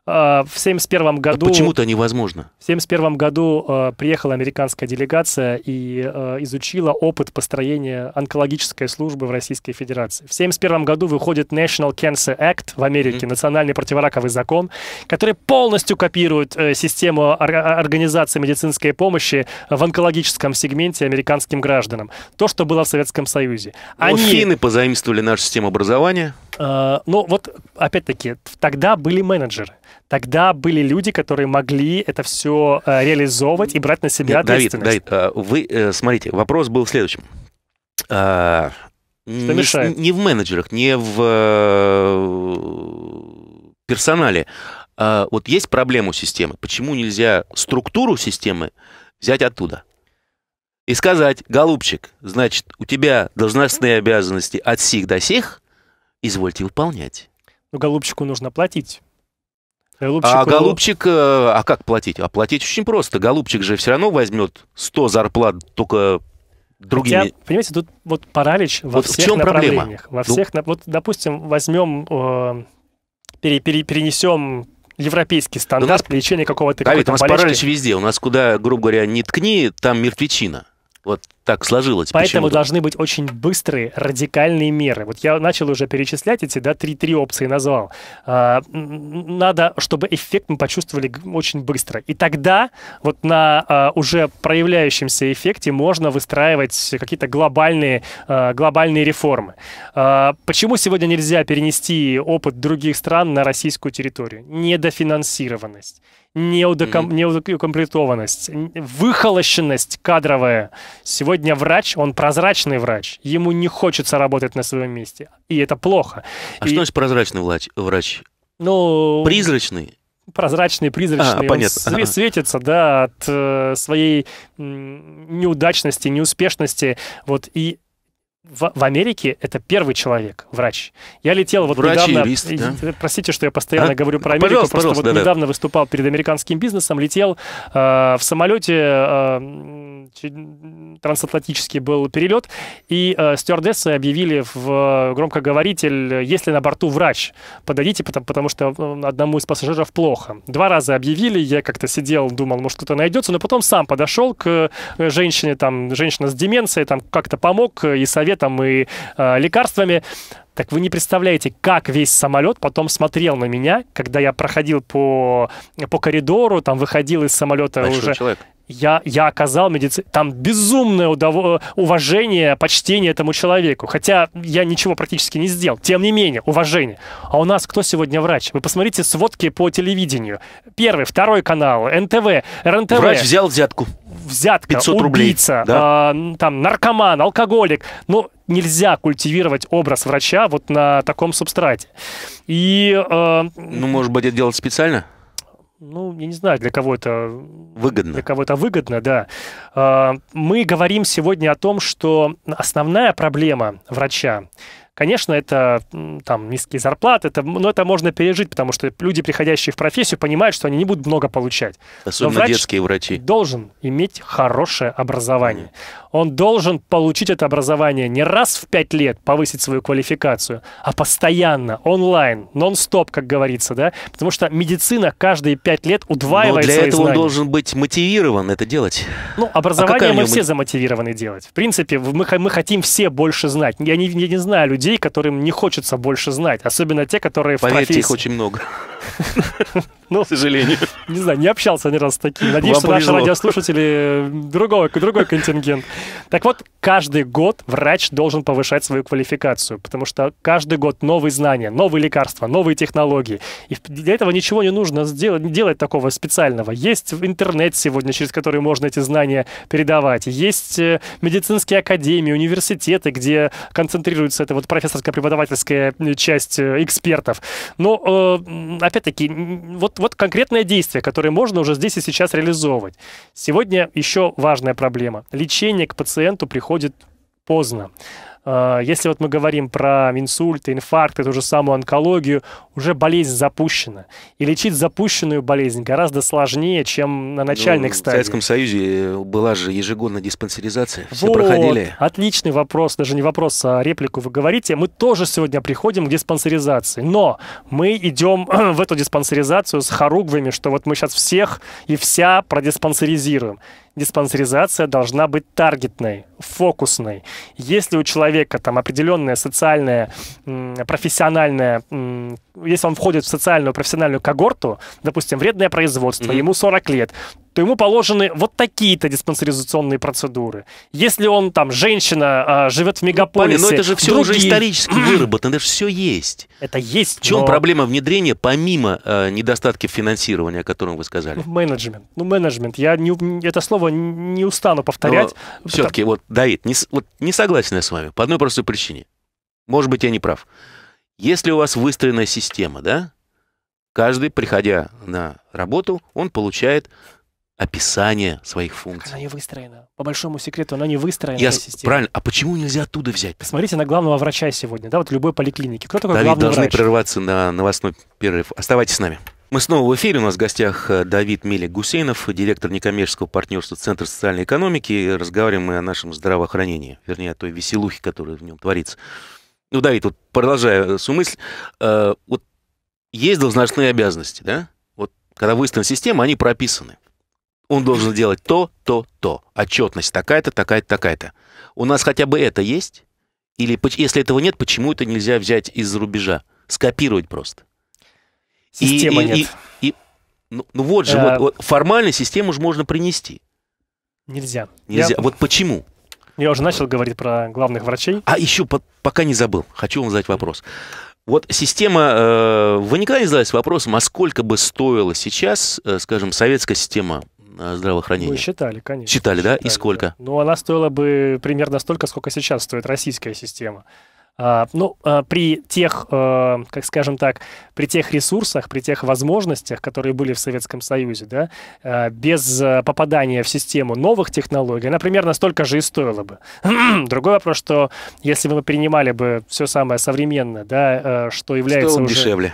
А, в 1971 а году... А почему-то невозможно. В 1971 году э, приехала американская делегация и э, изучила опыт построения онкологической службы в Российской Федерации. В 1971 году выходит National Cancer Act в Америке, mm-hmm. национальный противораковый закон, который полностью копирует э, систему организации медицинской помощи в онкологическом сегменте американским гражданам. То, что было в Советском Союзе. Они... Ну, финны позаимствовали нашу систему образования. Э, ну, вот, опять-таки, тогда были менеджеры. Тогда были люди, которые могли это все э, реализовывать и брать на себя Нет, ответственность. Давид, Давид, вы, э, смотрите, вопрос был следующим: а, Что не, мешает? Не в менеджерах, не в э, персонале. А, вот есть проблема у системы. Почему нельзя структуру системы взять оттуда? и сказать, голубчик, значит, у тебя должностные обязанности от сих до сих, извольте выполнять. Но ну, голубчику нужно платить. А а ну, голубчик, а э, голубчик, а как платить? А платить очень просто. Голубчик же все равно возьмет 100 зарплат только другими. Хотя, понимаете, тут вот паралич во вот всех в чем направлениях. Проблема? Во ну. всех, ну... вот, допустим, возьмем, э, пере, пере, перенесем европейский стандарт ну, нас... лечения какого-то Давид, у нас болячки. паралич везде. У нас куда, грубо говоря, не ткни, там мертвечина. Вот так сложилось. Поэтому должны быть очень быстрые, радикальные меры. Вот я начал уже перечислять эти, да, три, три опции назвал. А, надо, чтобы эффект мы почувствовали очень быстро. И тогда вот на а, уже проявляющемся эффекте можно выстраивать какие-то глобальные, а, глобальные реформы. Почему сегодня нельзя перенести опыт других стран на российскую территорию? Недофинансированность неудоком... mm-hmm. неудокомплектованность, выхолощенность кадровая. Сегодня врач, он прозрачный врач, ему не хочется работать на своем месте, и это плохо. А и... что значит прозрачный врач? врач? Ну... Призрачный? прозрачный, призрачный, а, он све- светится, да, от э, своей неудачности, неуспешности, вот, и в, в Америке это первый человек, врач. Я летел вот врач недавно... Юрист, да? Э, простите, что я постоянно а? говорю про ну, Америку, пожалуйста, просто пожалуйста, вот да, недавно да. выступал перед американским бизнесом, летел э, в самолете... Э, трансатлантический был перелет, и э, стюардессы объявили в э, громкоговоритель, если на борту врач, подойдите, потому, потому что э, одному из пассажиров плохо. Два раза объявили, я как-то сидел, думал, может, кто-то найдется, но потом сам подошел к э, женщине, там, женщина с деменцией, там, как-то помог и советом, и э, лекарствами. Так вы не представляете, как весь самолет потом смотрел на меня, когда я проходил по, по коридору, там выходил из самолета Большой уже. Человек. Я, я оказал медици... Там безумное удов... уважение, почтение этому человеку. Хотя я ничего практически не сделал. Тем не менее, уважение. А у нас кто сегодня врач? Вы посмотрите сводки по телевидению. Первый, второй канал, НТВ, РНТВ. Врач взял взятку взятка, 500 убийца, рублей, да? э, там, наркоман, алкоголик. Ну, нельзя культивировать образ врача вот на таком субстрате. И... Э, ну, может быть, это делать специально? ну, я не знаю, для кого это выгодно. Для кого это выгодно, да. А, мы говорим сегодня о том, что основная проблема врача Конечно, это там низкие зарплаты, это, но это можно пережить, потому что люди, приходящие в профессию, понимают, что они не будут много получать. Особенно но врач детские врачи. должен иметь хорошее образование. Mm. Он должен получить это образование не раз в пять лет, повысить свою квалификацию, а постоянно, онлайн, нон-стоп, как говорится, да? Потому что медицина каждые пять лет удваивает Но для свои этого знания. он должен быть мотивирован это делать. Ну, а образование а мы все мотив... замотивированы делать. В принципе, мы, мы хотим все больше знать. Я не, я не знаю людей, людей, которым не хочется больше знать, особенно те, которые Поверьте, в профессии. их очень много. Ну, к сожалению. Не знаю, не общался ни разу с такими. Надеюсь, что наши радиослушатели э, другого, другой контингент. Так вот, каждый год врач должен повышать свою квалификацию, потому что каждый год новые знания, новые лекарства, новые технологии. И для этого ничего не нужно сделать, делать такого специального. Есть интернет сегодня, через который можно эти знания передавать. Есть э, медицинские академии, университеты, где концентрируется эта вот профессорско-преподавательская часть э, экспертов. Но, опять опять-таки, вот, вот конкретное действие, которое можно уже здесь и сейчас реализовывать. Сегодня еще важная проблема. Лечение к пациенту приходит поздно. А, если вот мы говорим про инсульты, инфаркты, ту же самую онкологию, уже болезнь запущена. И лечить запущенную болезнь гораздо сложнее, чем на ну, начальных ну, стадиях. В Советском Союзе э, была же ежегодная диспансеризация. Все вот, проходили. Отличный вопрос, даже не вопрос, а реплику вы говорите. Мы тоже сегодня приходим к диспансеризации. Но мы идем в эту диспансеризацию с хоругвами, что вот мы сейчас всех и вся продиспансеризируем диспансеризация должна быть таргетной, фокусной. Если у человека там определенная социальная, профессиональная, если он входит в социальную профессиональную когорту, допустим, вредное производство, mm-hmm. ему 40 лет, то ему положены вот такие-то диспансеризационные процедуры. Если он там женщина, а, живет в ну, мегаполисе... Ну, Павел, но это же все другие... уже исторически выработано, это же все есть. Это есть. В чем но... проблема внедрения помимо э, недостатков финансирования, о котором вы сказали? Ну, менеджмент. Ну, менеджмент. Я не, это слово не устану повторять. Потому... Все-таки, вот, Давид, не, вот, не согласен я с вами по одной простой причине. Может быть, я не прав. Если у вас выстроенная система, да, каждый, приходя на работу, он получает описание своих функций. Она не выстроена. По большому секрету, она не выстроена. Я... Правильно. А почему нельзя оттуда взять? Посмотрите на главного врача сегодня, да, вот в любой поликлинике. Кто такой Давид, главный должны врач? прерваться на новостной перерыв. Оставайтесь с нами. Мы снова в эфире. У нас в гостях э, Давид Мелик Гусейнов, директор некоммерческого партнерства Центра социальной экономики. разговариваем мы о нашем здравоохранении, вернее, о той веселухе, которая в нем творится. Ну, Давид, вот продолжая свою мысль, э, вот есть должностные обязанности, да? Вот когда выставлена система, они прописаны он должен делать то, то, то. Отчетность такая-то, такая-то, такая-то. У нас хотя бы это есть? Или если этого нет, почему это нельзя взять из-за рубежа? Скопировать просто. Система и, нет. И, и, ну, ну вот же, а... вот, э. вот, формально систему же можно принести. Нельзя. Нельзя. Я... Вот почему? Я уже начал говорить про главных врачей. А еще по пока не забыл, хочу вам задать вопрос. Вот система, э, вы никогда не задались вопросом, а сколько бы стоила сейчас, э, скажем, советская система Э, здравоохранения? Мы считали, конечно. Считали, да? Считали, И сколько? Да. Ну, она стоила бы примерно столько, сколько сейчас стоит российская система. А, ну, а, при тех, а, как скажем так, при тех ресурсах, при тех возможностях, которые были в Советском Союзе, да, а, без а, попадания в систему новых технологий, она примерно столько же и стоила бы. Другой вопрос, что если бы мы принимали бы все самое современное, да, а, что является Стоило уже... дешевле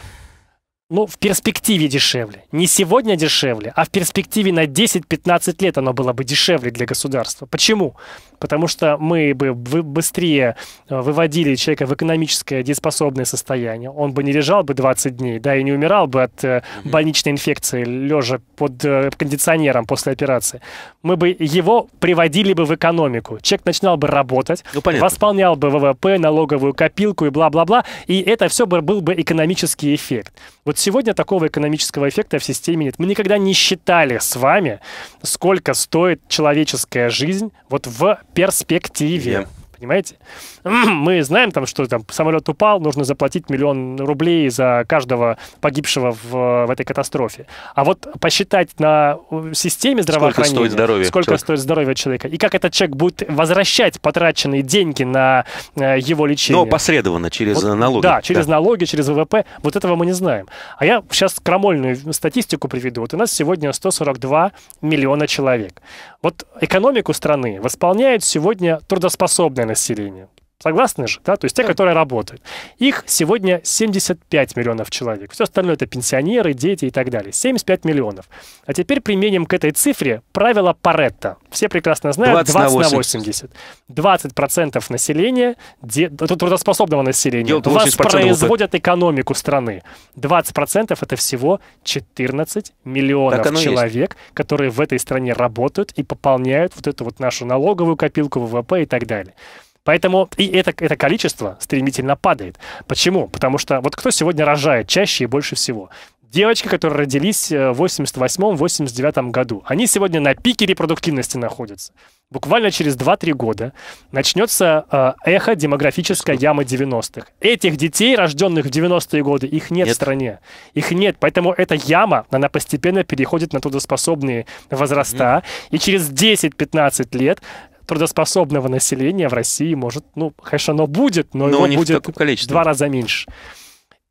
ну, в перспективе дешевле. Не сегодня дешевле, а в перспективе на 10-15 лет оно было бы дешевле для государства. Почему? Потому что мы бы быстрее э, выводили человека в экономическое дееспособное состояние. Он бы не лежал бы 20 дней, да, и не умирал бы от э, больничной инфекции, лежа под э, кондиционером после операции. Мы бы его приводили бы в экономику. Человек начинал бы работать, ну, восполнял бы ВВП, налоговую копилку и бла-бла-бла, и это все бы был бы экономический эффект. Вот сегодня такого экономического эффекта в системе нет. Мы никогда не считали с вами, сколько стоит человеческая жизнь вот в перспективе. Yeah понимаете? Мы знаем, там, что там, самолет упал, нужно заплатить миллион рублей за каждого погибшего в, в этой катастрофе. А вот посчитать на системе здравоохранения, сколько стоит здоровье, сколько человека. стоит здоровье человека, и как этот человек будет возвращать потраченные деньги на э, его лечение. Но посредованно, через вот, налоги. Да, через да. налоги, через ВВП. Вот этого мы не знаем. А я сейчас крамольную статистику приведу. Вот у нас сегодня 142 миллиона человек. Вот экономику страны восполняет сегодня трудоспособные населения. Согласны же, да? То есть те, которые работают. Их сегодня 75 миллионов человек. Все остальное это пенсионеры, дети и так далее. 75 миллионов. А теперь применим к этой цифре правило Паретта. Все прекрасно знают 20, на 80. 20 процентов населения, де... трудоспособного населения, воспроизводят экономику страны. 20% процентов это всего 14 миллионов человек, есть. которые в этой стране работают и пополняют вот эту вот нашу налоговую копилку ВВП и так далее. Поэтому и это, это количество стремительно падает. Почему? Потому что вот кто сегодня рожает чаще и больше всего? девочки, которые родились э, в 88-89 году. Они сегодня на пике репродуктивности находятся. Буквально через 2-3 года начнется э, эхо демографической ямы 90-х. Этих детей, рожденных в 90-е годы, их нет, нет в стране. Их нет. Поэтому эта яма, она постепенно переходит на трудоспособные возраста. Mm. И через 10-15 лет трудоспособного населения в России может, ну, конечно, оно будет, но, но его будет в таком количестве. два раза меньше.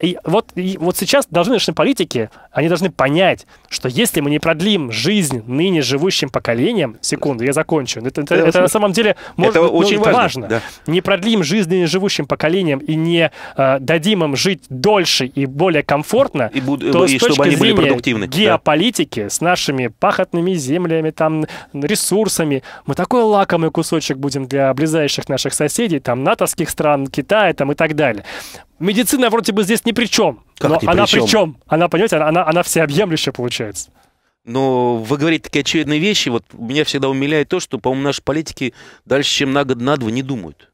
И вот, и вот сейчас должны наши политики, они должны понять, что если мы не продлим жизнь ныне живущим поколениям, секунду, я закончу, это, это, это, на самом деле может, это быть, ну, очень важно, важно. Да. не продлим жизнь ныне живущим поколениям и не э, дадим им жить дольше и более комфортно, и, буд- то и с точки они были продуктивны. геополитики да. с нашими пахотными землями, там, ресурсами, мы такой лакомый кусочек будем для облезающих наших соседей, там, натовских стран, Китая там, и так далее. Медицина вроде бы здесь ни при чем. Как но ни она при чем? Она, понимаете, она, она, она всеобъемлющая получается. Но ну, вы говорите такие очевидные вещи. Вот меня всегда умиляет то, что, по-моему, наши политики дальше, чем на год, на два не думают.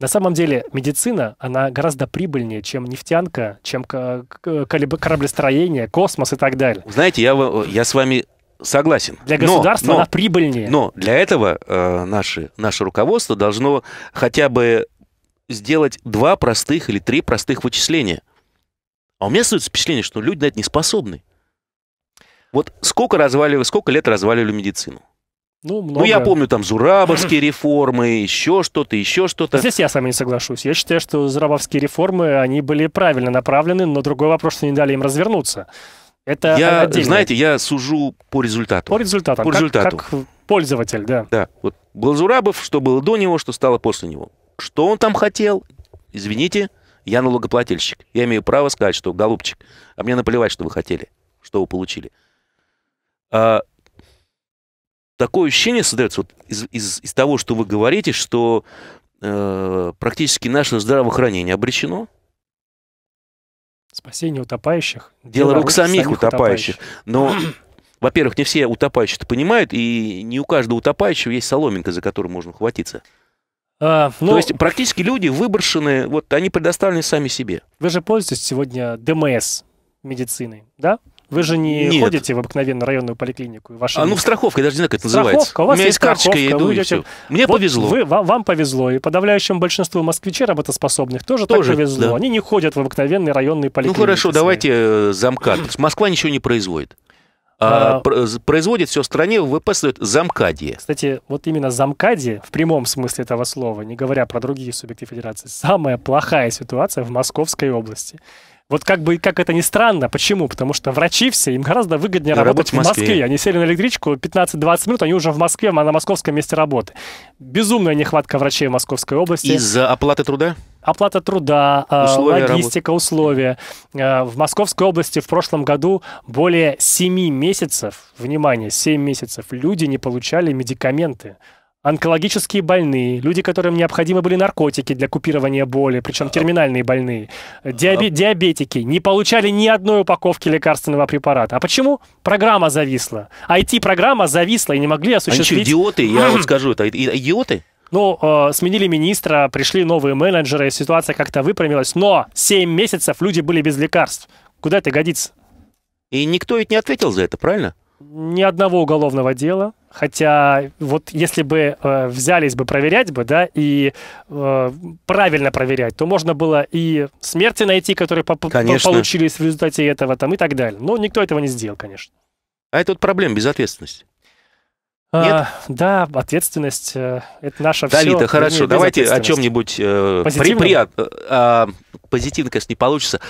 На самом деле медицина, она гораздо прибыльнее, чем нефтянка, чем кораблестроение, космос и так далее. Знаете, я, я с вами согласен. Для государства но, но, она прибыльнее. Но для этого э, наше, наше руководство должно хотя бы сделать два простых или три простых вычисления. А у меня остается впечатление, что люди на это не способны. Вот сколько разваливали, сколько лет разваливали медицину? Ну, ну много. ну, я помню там зурабовские реформы, еще что-то, еще что-то. Здесь я с вами не соглашусь. Я считаю, что зурабовские реформы, они были правильно направлены, но другой вопрос, что не дали им развернуться. Это я, отдельный... знаете, я сужу по результату. По результатам. По как, результату. Как пользователь, да. Да. Вот был Зурабов, что было до него, что стало после него. Что он там хотел? Извините, я налогоплательщик. Я имею право сказать, что, голубчик, а мне наплевать, что вы хотели, что вы получили. А, такое ощущение создается вот из, из, из того, что вы говорите, что э, практически наше здравоохранение обречено. Спасение утопающих. Дело, рук самих, самих утопающих. утопающих. Но, во-первых, не все утопающие это понимают, и не у каждого утопающего есть соломинка, за которую можно хватиться. А, ну, То есть практически люди выброшены, вот они предоставлены сами себе. Вы же пользуетесь сегодня ДМС медициной, да? Вы же не Нет. ходите в обыкновенную районную поликлинику. Ваша... А ну в страховке, я даже не знаю, как это страховка, называется. У, вас у меня есть карточка, я иду, идете... и все. Мне вот повезло. Вы, вам, вам повезло, и подавляющему большинству москвичей работоспособных тоже, тоже так повезло. Да. Они не ходят в обыкновенные районные поликлиники. Ну хорошо, свои. давайте э, замкат. Москва ничего не производит а, производит все в стране, ВВП стоит замкадие. Кстати, вот именно замкади в прямом смысле этого слова, не говоря про другие субъекты федерации, самая плохая ситуация в Московской области. Вот как бы, как это ни странно, почему? Потому что врачи все, им гораздо выгоднее работать, работать в Москве. Москве. Они сели на электричку 15-20 минут, они уже в Москве, а на московском месте работы. Безумная нехватка врачей в Московской области. Из-за оплаты труда? Оплата труда, а, условия логистика, работы. условия. А, в Московской области в прошлом году более 7 месяцев, внимание, 7 месяцев люди не получали медикаменты онкологические больные, люди, которым необходимы были наркотики для купирования боли, причем а. терминальные больные, а. диабе диабетики, не получали ни одной упаковки лекарственного препарата. А почему? Программа зависла. IT-программа зависла и не могли а осуществить... Они что, идиоты? Я вот скажу, это идиоты? Ну, э, сменили министра, пришли новые менеджеры, ситуация как-то выпрямилась, но 7 месяцев люди были без лекарств. Куда это годится? И никто ведь не ответил за это, правильно? Ни одного уголовного дела. Хотя вот если бы э, взялись бы проверять бы, да, и э, правильно проверять, то можно было и смерти найти, которые по конечно. получились в результате этого там и так далее. Но никто этого не сделал, конечно. А это вот проблема безответственности. А, Нет? да, ответственность э, это наша Давид, все. хорошо, давайте о чем-нибудь э, при, при, а, позитивно, конечно, не получится.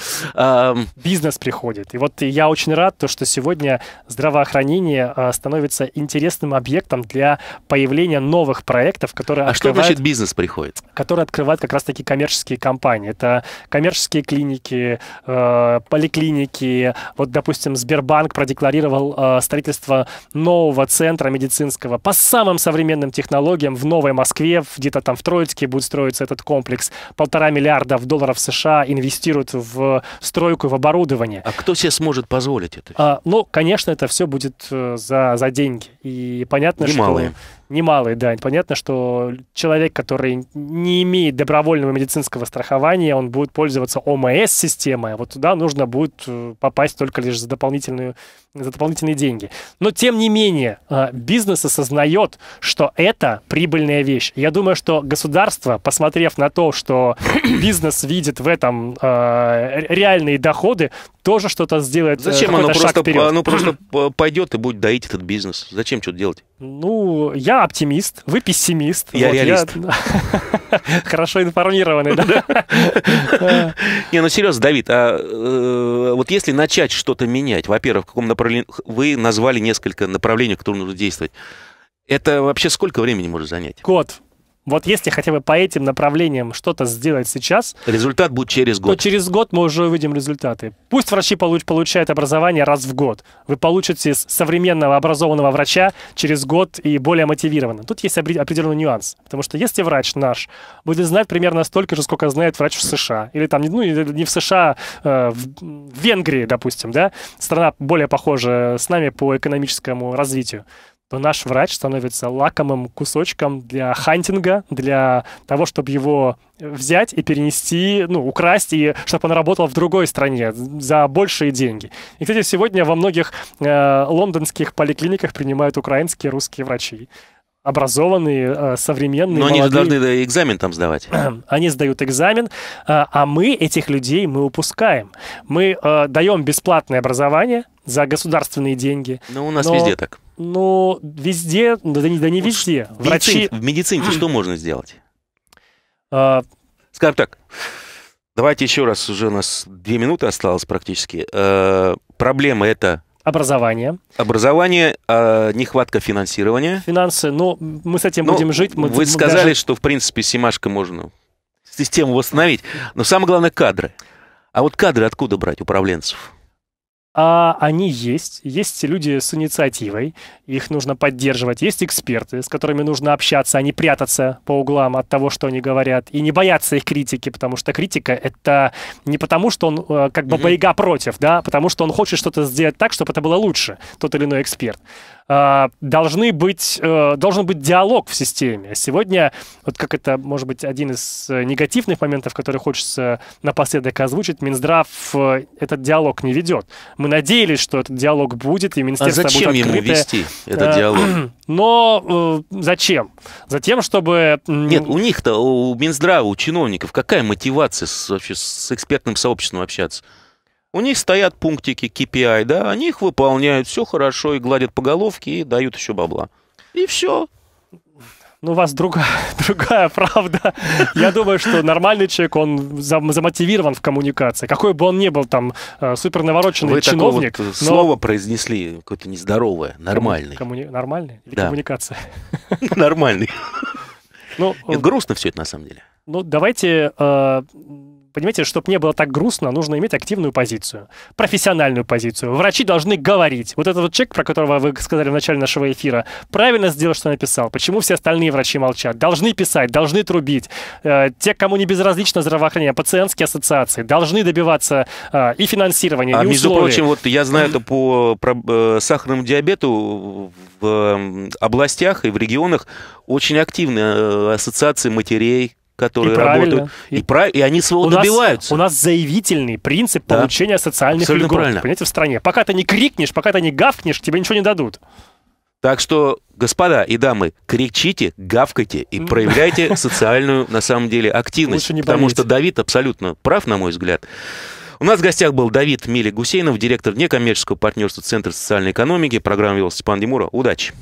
Бизнес приходит. И вот я очень рад, то, что сегодня здравоохранение а, становится интересным объектом для появления новых проектов, которые А что значит бизнес приходит? Которые открывают как раз-таки коммерческие компании. Это коммерческие клиники, э, поликлиники. Вот, допустим, Сбербанк продекларировал э, строительство нового центра медицинского по самым современным технологиям в Новой Москве, где-то там в Троицке будет строиться этот комплекс. Полтора миллиарда долларов США США инвестируют в стройку и в оборудование. А кто себе сможет позволить это? А, ну, конечно, это все будет э, за, за деньги. И понятно, Немалые. что немалая дань. Понятно, что человек, который не имеет добровольного медицинского страхования, он будет пользоваться ОМС-системой, а вот туда нужно будет э, попасть только лишь за, дополнительную, за дополнительные деньги. Но, тем не менее, э, бизнес осознает, что это прибыльная вещь. Я думаю, что государство, посмотрев на то, что бизнес видит в этом э, реальные доходы, тоже что-то сделает. Э, Зачем оно просто, оно просто пойдет и будет доить этот бизнес? Зачем что-то делать? Ну, я я оптимист, вы пессимист. Я вот, реалист. Я... Хорошо информированный, да? Не, ну серьезно, Давид, а э, вот если начать что-то менять, во-первых, в каком направлении... Вы назвали несколько направлений, в которых нужно действовать. Это вообще сколько времени может занять? Год. Вот если хотя бы по этим направлениям что-то сделать сейчас... Результат будет через год. То через год мы уже увидим результаты. Пусть врачи получ- получают образование раз в год. Вы получите современного образованного врача через год и более мотивированно. Тут есть определенный нюанс. Потому что если врач наш будет знать примерно столько же, сколько знает врач в США, или там, ну, не в США, а в Венгрии, допустим, да, страна более похожа с нами по экономическому развитию, то наш врач становится лакомым кусочком для хантинга, для того, чтобы его взять и перенести, ну, украсть, и чтобы он работал в другой стране за большие деньги. И, кстати, сегодня во многих э, лондонских поликлиниках принимают украинские русские врачи образованные, э, современные. Но молодые. они же должны экзамен там сдавать. Они сдают экзамен, э, а мы этих людей мы упускаем. Мы э, даем бесплатное образование за государственные деньги. Но ну, у нас но, везде так. Ну, везде, да не, да не везде. В Врачи... в медицине что можно сделать? Скажем так, давайте еще раз, уже у нас две минуты осталось практически. Проблема это Образование. Образование, э, нехватка финансирования. Финансы, ну, мы с этим ну, будем жить. Мы, вы сказали, даже... что, в принципе, Симашко можно систему восстановить. Но самое главное – кадры. А вот кадры откуда брать управленцев? а они есть. Есть люди с инициативой, их нужно поддерживать. Есть эксперты, с которыми нужно общаться, а не прятаться по углам от того, что они говорят, и не бояться их критики, потому что критика — это не потому, что он э, как бы угу. боега против, да, а потому что он хочет что-то сделать так, чтобы это было лучше, тот или иной эксперт. А, должны быть, э, должен быть диалог в системе. Сегодня, вот как это, может быть, один из э, негативных моментов, который хочется напоследок озвучить, Минздрав э, этот диалог не ведет. Мы надеялись, что этот диалог будет, и Министерство а зачем будет ему вести этот диалог? Но зачем? Затем, чтобы... Нет, у них-то, у Минздрава, у чиновников, какая мотивация с, вообще с экспертным сообществом общаться? У них стоят пунктики KPI, да, они их выполняют, все хорошо, и гладят по головке, и дают еще бабла. И все. Ну, у вас другая, другая правда. Я думаю, что нормальный человек, он замотивирован в коммуникации. Какой бы он ни был там э, супер навороченный Вы чиновник. Вот но... Слово произнесли какое-то нездоровое. Нормальный. Коммуни... Нормальный? Или да. коммуникация? Нормальный. Ну, э, грустно все это на самом деле. Ну, давайте э, Понимаете, чтобы не было так грустно, нужно иметь активную позицию, профессиональную позицию. Врачи должны говорить. Вот этот вот человек, про которого вы сказали в начале нашего эфира, правильно сделал, что написал. Почему все остальные врачи молчат? Должны писать, должны трубить. Э, те, кому не безразлично здравоохранение, пациентские ассоциации, должны добиваться э, и финансирования, а, и между условий. прочим, вот я знаю это по про, э, сахарному диабету в областях и в регионах очень активны ассоциации матерей, которые и работают. И, и, прав... и они своего у добиваются. Нас, у нас заявительный принцип да. получения социальных Абсолютно льгот, правильно. понимаете, в стране. Пока ты не крикнешь, пока ты не гавкнешь, тебе ничего не дадут. Так что, господа и дамы, кричите, гавкайте и проявляйте социальную, на самом деле, активность. потому что Давид абсолютно прав, на мой взгляд. У нас в гостях был Давид Мили Гусейнов, директор некоммерческого партнерства Центра социальной экономики. Программу вел Степан Демура. Удачи!